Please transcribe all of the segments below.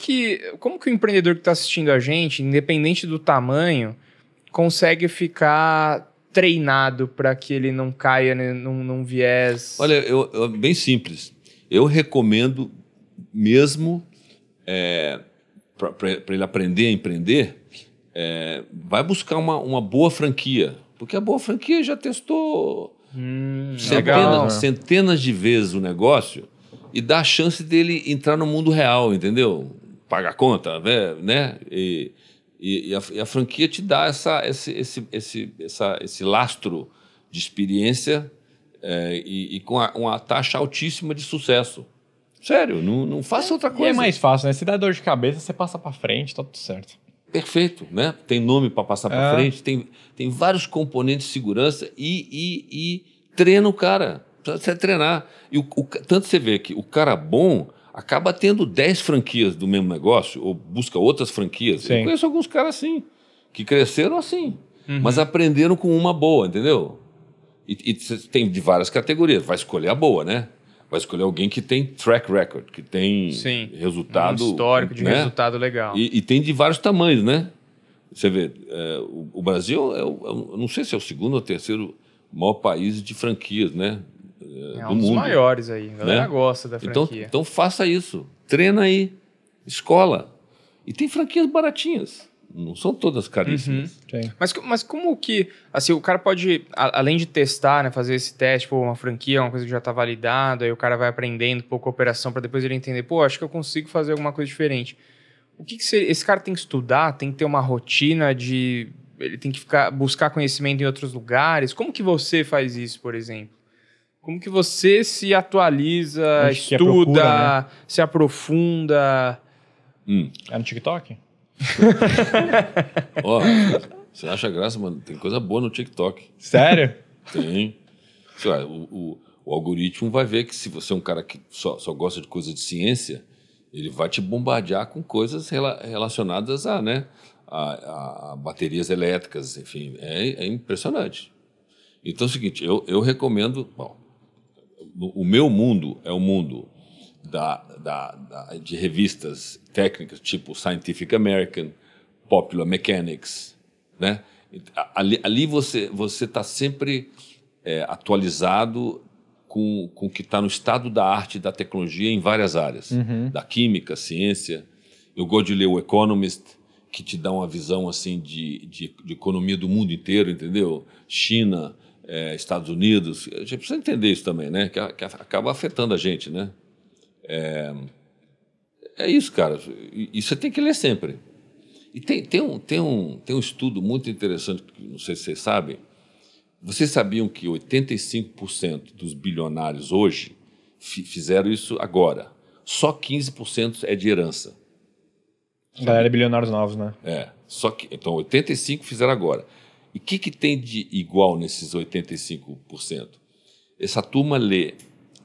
que, como que o empreendedor que está assistindo a gente, independente do tamanho, consegue ficar treinado para que ele não caia num, num viés? Olha, eu, eu, bem simples. Eu recomendo mesmo é, para ele aprender a empreender, é, vai buscar uma, uma boa franquia. Porque a boa franquia já testou hum, centenas, legal. centenas de vezes o negócio e dá a chance dele entrar no mundo real, entendeu? paga a conta, né, né? E, e, e, a, e a, franquia te dá essa, esse, esse, esse, essa, esse lastro de experiência é, e, e, com a, uma taxa altíssima de sucesso. Sério, não, não faça outra coisa. E é mais fácil, né? Se dá dor de cabeça, você passa para frente, tá tudo certo. Perfeito, né? Tem nome para passar é. para frente, tem, tem vários componentes de segurança e, e, e treina o cara. Precisa treinar. E o, o, tanto você vê que o cara bom, acaba tendo 10 franquias do mesmo negócio, ou busca outras franquias. Sim. Eu conheço alguns caras assim, que cresceram assim, uhum. mas aprenderam com uma boa, entendeu? E, e tem de várias categorias, vai escolher a boa, né? vai escolher alguém que tem track record, que tem Sim, resultado. Um histórico de né? resultado legal. E, e, tem de vários tamanhos, né? Você vê, é, o, o, Brasil, é o, é não sei se é o segundo ou terceiro maior país de franquias, né? Eh, é do um mundo. Dos maiores aí, a galera né? gosta da então, franquia. Então, então faça isso, treina aí, escola. E tem franquias baratinhas não são todas caríssimas. Uhum. Mas, mas como que, assim, o cara pode, a, além de testar, né, fazer esse teste, pô, uma franquia, uma coisa que já está validada, aí o cara vai aprendendo pouco operação para depois ele entender, pô, acho que eu consigo fazer alguma coisa diferente. O que, que você, esse cara tem que estudar, tem que ter uma rotina de, ele tem que ficar, buscar conhecimento em outros lugares. Como que você faz isso, por exemplo? Como que você se atualiza, estuda, procura, né? se aprofunda? Hum. É no TikTok? você acha graça, mano? Tem coisa boa no TikTok. Sério? Tem. Lá, o, o, o, algoritmo vai ver que se você é um cara que só, só gosta de coisa de ciência, ele vai te bombardear com coisas rela, relacionadas a, né, a, a, baterias elétricas, enfim. É, é impressionante. Então é o seguinte, eu, eu recomendo... Bom, o meu mundo é o mundo da, da, da, de revistas técnicas tipo Scientific American, Popular Mechanics, né? Ali, ali você você está sempre é, atualizado com, com o que está no estado da arte e da tecnologia em várias áreas, uhum. da química, ciência. Eu gosto de ler o Economist, que te dá uma visão assim de, de, de economia do mundo inteiro, entendeu? China, é, Estados Unidos. A gente precisa entender isso também, né? Que, que acaba afetando a gente, né? É, é isso, cara. Isso você tem que ler sempre. E tem, tem, um, tem, um, tem um estudo muito interessante, que não sei se vocês sabem. Vocês sabiam que 85% dos bilionários hoje fizeram isso agora? Só 15% é de herança. Galera é bilionários novos, né? É. Só que, então, 85 fizeram agora. E o que, que tem de igual nesses 85%? Essa turma lê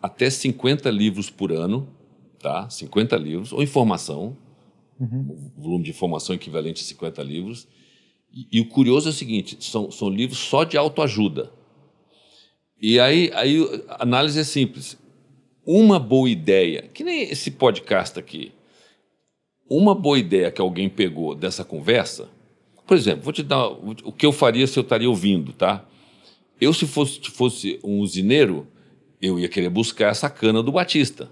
até 50 livros por ano, tá? 50 livros, ou informação, uhum. um volume de informação equivalente a 50 livros. E, e, o curioso é o seguinte: são, são livros só de autoajuda. E aí, aí a análise é simples. Uma boa ideia, que nem esse podcast aqui, uma boa ideia que alguém pegou dessa conversa, por exemplo, vou te dar o que eu faria se eu estaria ouvindo, tá? Eu, se fosse, fosse um usineiro, eu ia querer buscar essa cana do Batista.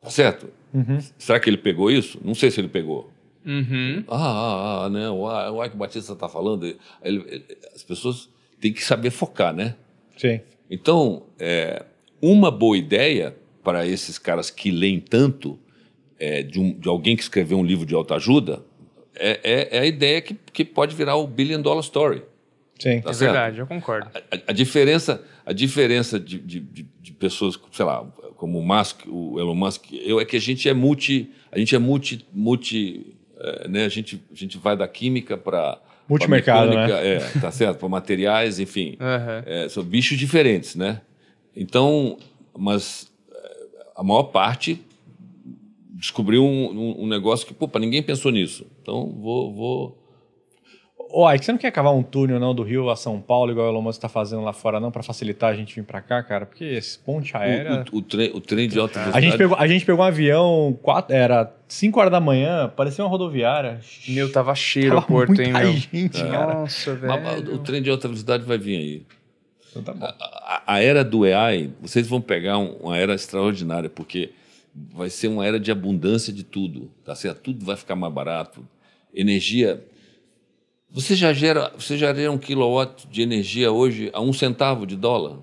Tá certo? Uhum. Será que ele pegou isso? Não sei se ele pegou. Uhum. Ah, ah, ah, né? O, ah, o que o Batista está falando. Ele, ele, as pessoas têm que saber focar, né? Sim. Então, é, uma boa ideia para esses caras que leem tanto, é, de, um, de alguém que escreveu um livro de autoajuda, é, é, é, a ideia que, que pode virar o Billion Dollar Story. Sim, tá é certo? verdade, eu concordo. A, a, a diferença, a diferença de, de, de, pessoas, sei lá, como o Musk, o Elon Musk, eu, é que a gente é multi, a gente é multi, multi é, né? A gente, a gente vai da química para multimercado, mecânica, né? É, tá certo, para materiais, enfim, uhum. são bichos diferentes, né? Então, mas é, a maior parte descobriu um, um, um, negócio que, pô, ninguém pensou nisso. Então, vou. vou... Ó, que você não quer cavar um túnel, não, do Rio a São Paulo, igual o Elon Musk tá fazendo lá fora, não, para facilitar a gente vir para cá, cara? Porque esse ponte aérea... O, o, o, tre o trem de alta velocidade... A gente pegou, a gente pegou um avião, quatro, era 5 horas da manhã, parecia uma rodoviária. Meu, tava cheio o aeroporto, hein, meu? gente, é. cara. Nossa, velho. Mas, o trem de alta velocidade vai vir aí. Então tá bom. A, a, a era do AI, vocês vão pegar um, uma era extraordinária, porque vai ser uma era de abundância de tudo, tá certo? Tudo vai ficar mais barato. Energia. Você já gera, você já gera um quilowatt de energia hoje a um centavo de dólar?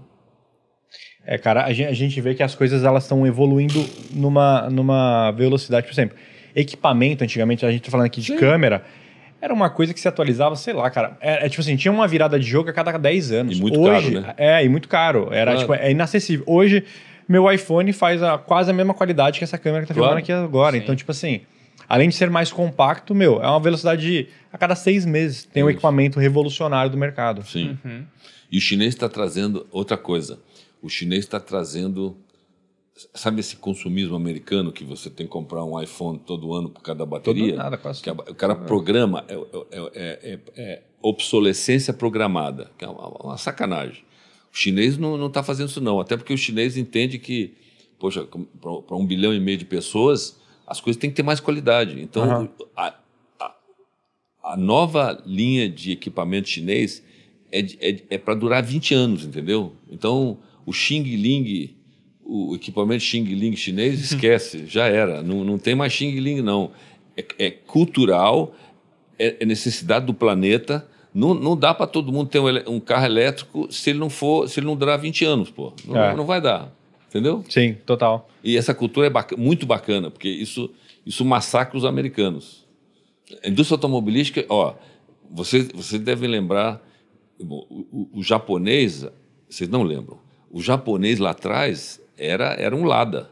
É, cara, a gente, vê que as coisas elas estão evoluindo numa, numa velocidade, por exemplo, equipamento, antigamente a gente tá falando aqui de Sim. câmera, era uma coisa que se atualizava, sei lá, cara. É, é, tipo assim, tinha uma virada de jogo a cada 10 anos. E muito Hoje, caro, né? É, e muito caro. Era claro. tipo, é inacessível. Hoje meu iPhone faz a, quase a mesma qualidade que essa câmera que tá claro. filmando aqui agora. Sim. Então, tipo assim, além de ser mais compacto, meu, é uma velocidade de, a cada seis meses. Tem Isso. um equipamento revolucionário do mercado. Sim. Uhum. E o chinês está trazendo outra coisa. O chinês está trazendo. Sabe esse consumismo americano que você tem que comprar um iPhone todo ano por cada bateria? Todo nada, quase. Que a, o cara programa, é, é, é, é obsolescência programada, que é uma, uma sacanagem. O chinês não está fazendo isso, não. Até porque o chinês entende que, poxa, para um bilhão e meio de pessoas, as coisas têm que ter mais qualidade. Então, uhum. a, a, a, nova linha de equipamento chinês é, é, é para durar 20 anos, entendeu? Então, o Xing Ling, o equipamento Xing Ling chinês, esquece, já era. Não, não tem mais Xing Ling, não. É, é cultural, é, é necessidade do planeta não, não dá para todo mundo ter um, um, carro elétrico se ele não for, se ele não durar 20 anos, pô. Não, é. não vai dar. Entendeu? Sim, total. E essa cultura é bacana, muito bacana, porque isso, isso massacra os americanos. A indústria automobilística, ó, vocês, vocês devem lembrar, o, o, o japonês, vocês não lembram, o japonês lá atrás era, era um Lada,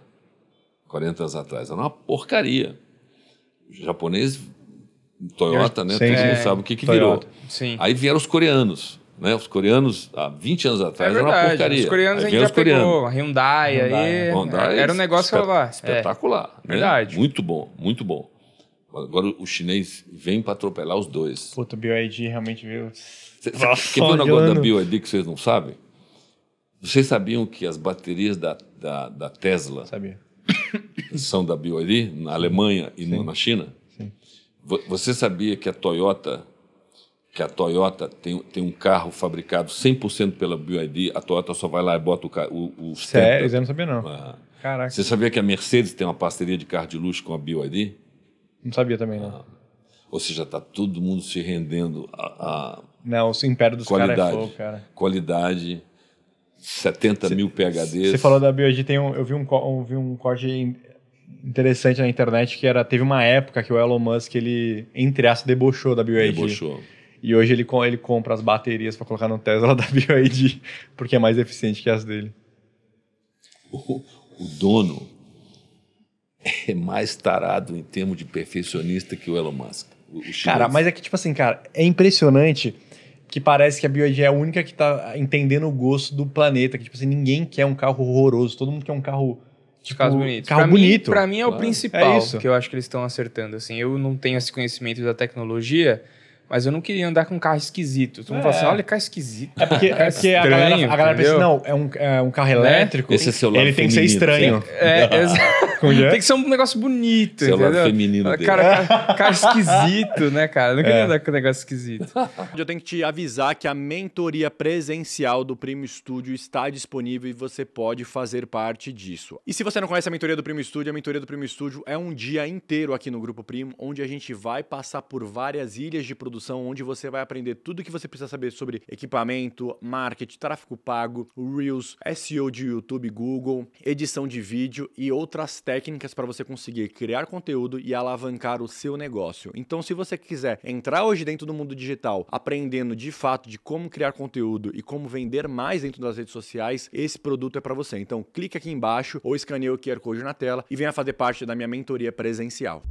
40 anos atrás, era uma porcaria. O japonês Toyota, né? Sim, Todo mundo é. sabe o que, que virou. Sim. Aí vieram os coreanos. Né? Os coreanos, há 20 anos atrás, é era uma porcaria. Os coreanos aí a gente já coreanos. a Hyundai, Hyundai, aí, né? Hyundai era um negócio espet lá. É. espetacular. É. Né? Verdade. Muito bom, muito bom. Agora o chinês vem para atropelar os dois. Puta, o BYD realmente veio... Cê, Nossa, viu o negócio da BYD que vocês não sabem? Vocês sabiam que as baterias da, da, da Tesla Sabia. são da BYD na Alemanha e Sim. na China? Você sabia que a Toyota que a Toyota tem, tem um carro fabricado 100% pela BYD, a Toyota só vai lá e bota o carro. O, Sério? Eu não sabia, não. Ah. Caraca. Você sabia que a Mercedes tem uma parceria de carro de luxo com a BYD? Não sabia também, não. Ah. Ou seja, está todo mundo se rendendo a. a não, o império dos caras é fogo, cara. Qualidade. 70 cê, mil PHDs. Você falou da BYD, tem um, eu vi um, eu vi um corte interessante na internet que era teve uma época que o Elon Musk ele entre aspas debochou da BYD. Debochou. E hoje ele ele compra as baterias para colocar no Tesla da BYD porque é mais eficiente que as dele. O, o dono é mais tarado em termos de perfeccionista que o Elon Musk. O, o cara, mas é que tipo assim, cara, é impressionante que parece que a BYD é a única que tá entendendo o gosto do planeta, que tipo assim, ninguém quer um carro horroroso, todo mundo quer um carro Tipo, carros bonitos. Carro pra bonito. Mim, pra mim é claro. o principal é que eu acho que eles estão acertando. Assim, eu não tenho esse conhecimento da tecnologia, mas eu não queria andar com um carro esquisito. Todo mundo é. fala assim, é. olha, carro esquisito. É porque, é porque estranho, a galera, a galera pensa, não, é um, é um carro né? elétrico, esse é celular ele tem que ser estranho. É, é, Como é, é? Tem que ser um negócio bonito, entendeu? feminino cara, ah, dele. Cara, cara, esquisito, né, cara? não queria é. andar com um negócio esquisito. Eu tenho que te avisar que a mentoria presencial do Primo Estúdio está disponível e você pode fazer parte disso. E se você não conhece a mentoria do Primo Estúdio, a mentoria do Primo Estúdio é um dia inteiro aqui no Grupo Primo, onde a gente vai passar por várias ilhas de produção, onde você vai aprender tudo o que você precisa saber sobre equipamento, marketing, tráfego pago, Reels, SEO de YouTube, Google, edição de vídeo e outras técnicas técnicas para você conseguir criar conteúdo e alavancar o seu negócio. Então, se você quiser entrar hoje dentro do mundo digital, aprendendo de fato de como criar conteúdo e como vender mais dentro das redes sociais, esse produto é para você. Então, clique aqui embaixo ou escaneie o QR Code na tela e venha fazer parte da minha mentoria presencial.